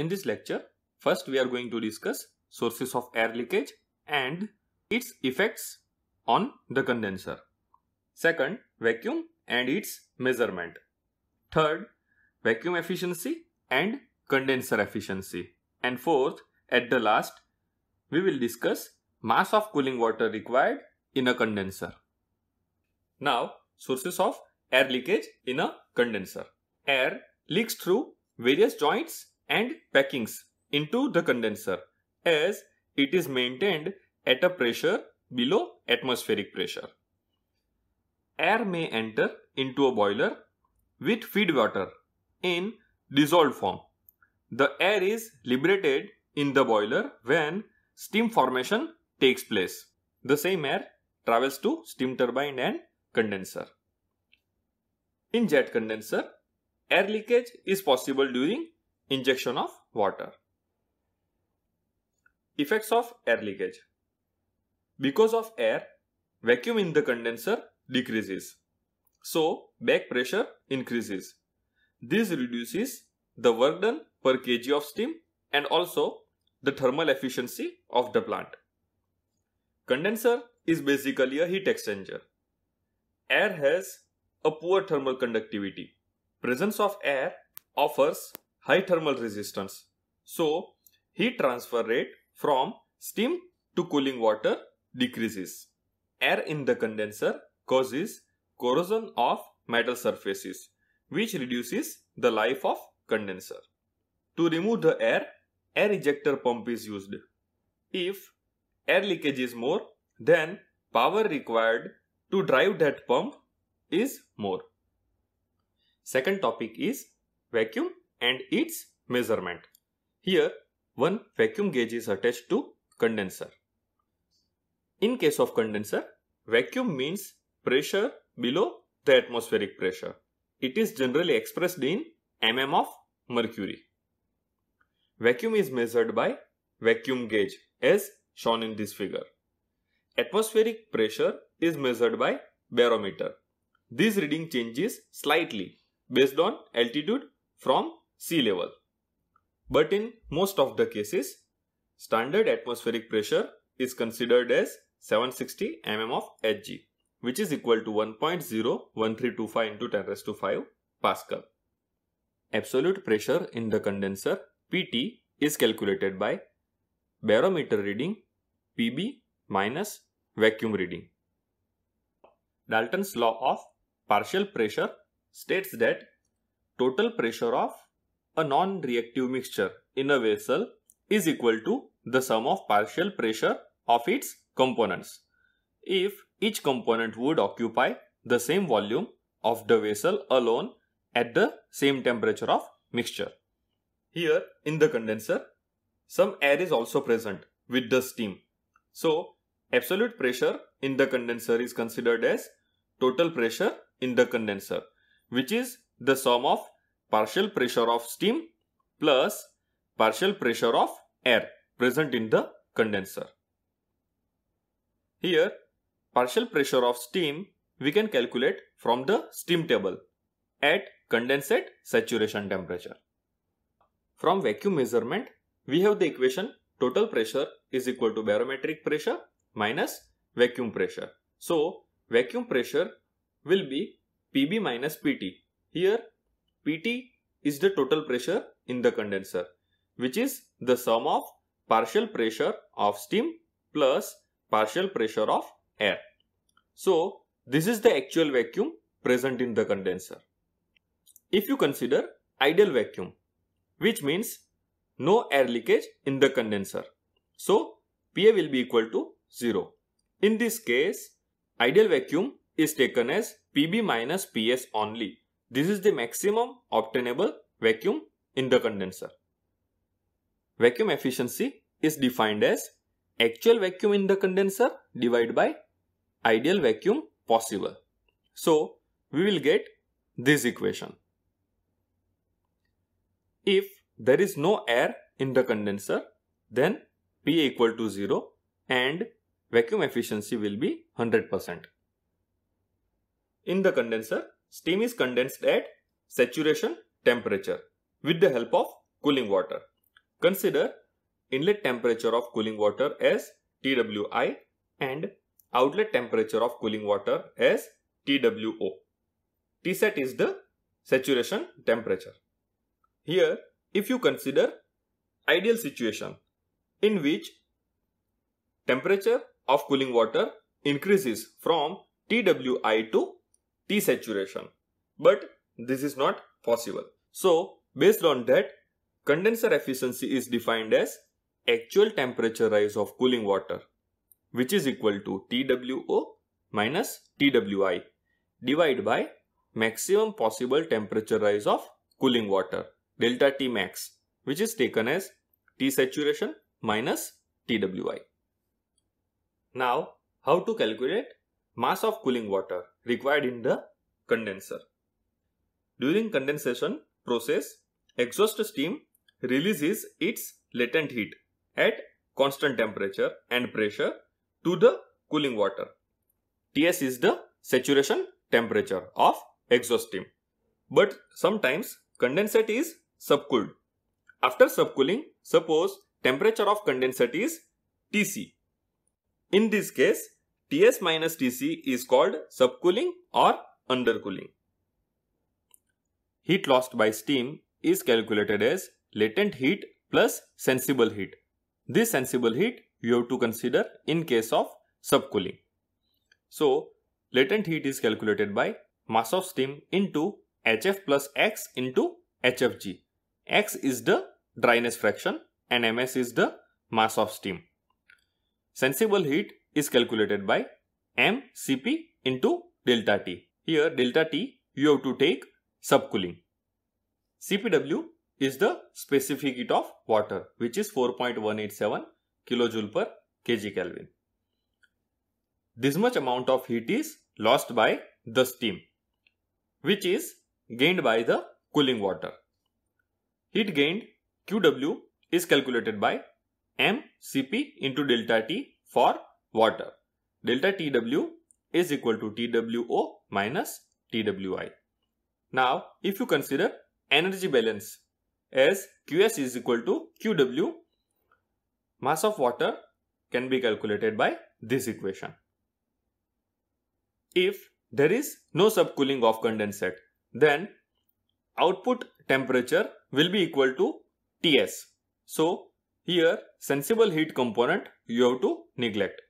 In this lecture, first we are going to discuss sources of air leakage and its effects on the condenser. Second, vacuum and its measurement. Third, vacuum efficiency and condenser efficiency. And fourth, at the last, we will discuss mass of cooling water required in a condenser. Now, sources of air leakage in a condenser. Air leaks through various joints and packings into the condenser as it is maintained at a pressure below atmospheric pressure. Air may enter into a boiler with feed water in dissolved form. The air is liberated in the boiler when steam formation takes place. The same air travels to steam turbine and condenser. In jet condenser, air leakage is possible during injection of water. Effects of air leakage. Because of air, vacuum in the condenser decreases. So, back pressure increases. This reduces the work done per kg of steam and also the thermal efficiency of the plant. Condenser is basically a heat exchanger. Air has a poor thermal conductivity. Presence of air offers high thermal resistance. So, heat transfer rate from steam to cooling water decreases. Air in the condenser causes corrosion of metal surfaces, which reduces the life of condenser. To remove the air, air ejector pump is used. If air leakage is more, then power required to drive that pump is more. Second topic is vacuum and its measurement. Here, one vacuum gauge is attached to condenser. In case of condenser, vacuum means pressure below the atmospheric pressure. It is generally expressed in mm of mercury. Vacuum is measured by vacuum gauge as shown in this figure. Atmospheric pressure is measured by barometer. This reading changes slightly based on altitude from sea level. But in most of the cases, standard atmospheric pressure is considered as 760 mm of Hg, which is equal to 1.01325 into 10 raised to 5 Pascal. Absolute pressure in the condenser PT is calculated by barometer reading PB minus vacuum reading. Dalton's law of partial pressure states that total pressure of a non-reactive mixture in a vessel is equal to the sum of partial pressure of its components. If each component would occupy the same volume of the vessel alone at the same temperature of mixture. Here in the condenser, some air is also present with the steam. So, absolute pressure in the condenser is considered as total pressure in the condenser, which is the sum of partial pressure of steam plus partial pressure of air present in the condenser. Here, partial pressure of steam we can calculate from the steam table at condensate saturation temperature. From vacuum measurement, we have the equation total pressure is equal to barometric pressure minus vacuum pressure. So, vacuum pressure will be PB minus PT. Here, PT is the total pressure in the condenser, which is the sum of partial pressure of steam plus partial pressure of air. So, this is the actual vacuum present in the condenser. If you consider ideal vacuum, which means no air leakage in the condenser. So, PA will be equal to 0. In this case, ideal vacuum is taken as PB minus PS only this is the maximum obtainable vacuum in the condenser. Vacuum efficiency is defined as actual vacuum in the condenser divided by ideal vacuum possible. So, we will get this equation. If there is no air in the condenser, then P equal to 0 and vacuum efficiency will be 100%. In the condenser, steam is condensed at saturation temperature with the help of cooling water. Consider inlet temperature of cooling water as TWI and outlet temperature of cooling water as TWO. Tset is the saturation temperature. Here, if you consider ideal situation in which temperature of cooling water increases from TWI to T saturation, But this is not possible. So, based on that, condenser efficiency is defined as actual temperature rise of cooling water, which is equal to TWO minus TWI divided by maximum possible temperature rise of cooling water, delta T max, which is taken as T saturation minus TWI. Now, how to calculate mass of cooling water? required in the condenser. During condensation process, exhaust steam releases its latent heat at constant temperature and pressure to the cooling water. TS is the saturation temperature of exhaust steam. But sometimes condensate is subcooled. After subcooling, suppose temperature of condensate is Tc. In this case, Ts minus Tc is called subcooling or undercooling. Heat lost by steam is calculated as latent heat plus sensible heat. This sensible heat you have to consider in case of subcooling. So, latent heat is calculated by mass of steam into hf plus x into hfg. x is the dryness fraction and ms is the mass of steam. Sensible heat is calculated by mCp into delta T. Here delta T you have to take subcooling. CPW is the specific heat of water which is 4.187 kilojoule per kg Kelvin. This much amount of heat is lost by the steam which is gained by the cooling water. Heat gained QW is calculated by mCp into delta T for water. Delta TW is equal to TWO minus TWI. Now, if you consider energy balance as QS is equal to QW, mass of water can be calculated by this equation. If there is no subcooling of condensate, then output temperature will be equal to Ts. So, here sensible heat component you have to neglect.